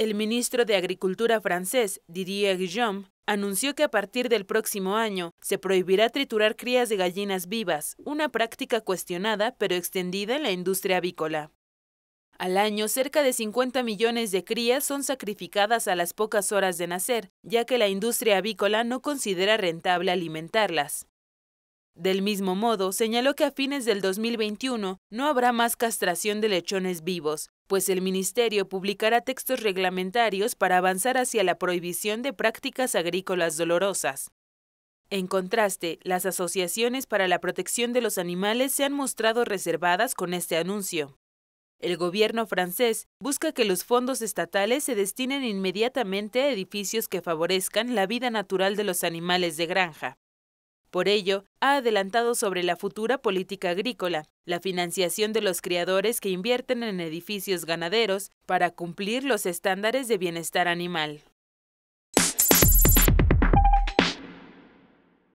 El ministro de Agricultura francés, Didier Guillaume, anunció que a partir del próximo año se prohibirá triturar crías de gallinas vivas, una práctica cuestionada pero extendida en la industria avícola. Al año, cerca de 50 millones de crías son sacrificadas a las pocas horas de nacer, ya que la industria avícola no considera rentable alimentarlas. Del mismo modo, señaló que a fines del 2021 no habrá más castración de lechones vivos, pues el Ministerio publicará textos reglamentarios para avanzar hacia la prohibición de prácticas agrícolas dolorosas. En contraste, las asociaciones para la protección de los animales se han mostrado reservadas con este anuncio. El gobierno francés busca que los fondos estatales se destinen inmediatamente a edificios que favorezcan la vida natural de los animales de granja. Por ello, ha adelantado sobre la futura política agrícola, la financiación de los criadores que invierten en edificios ganaderos para cumplir los estándares de bienestar animal.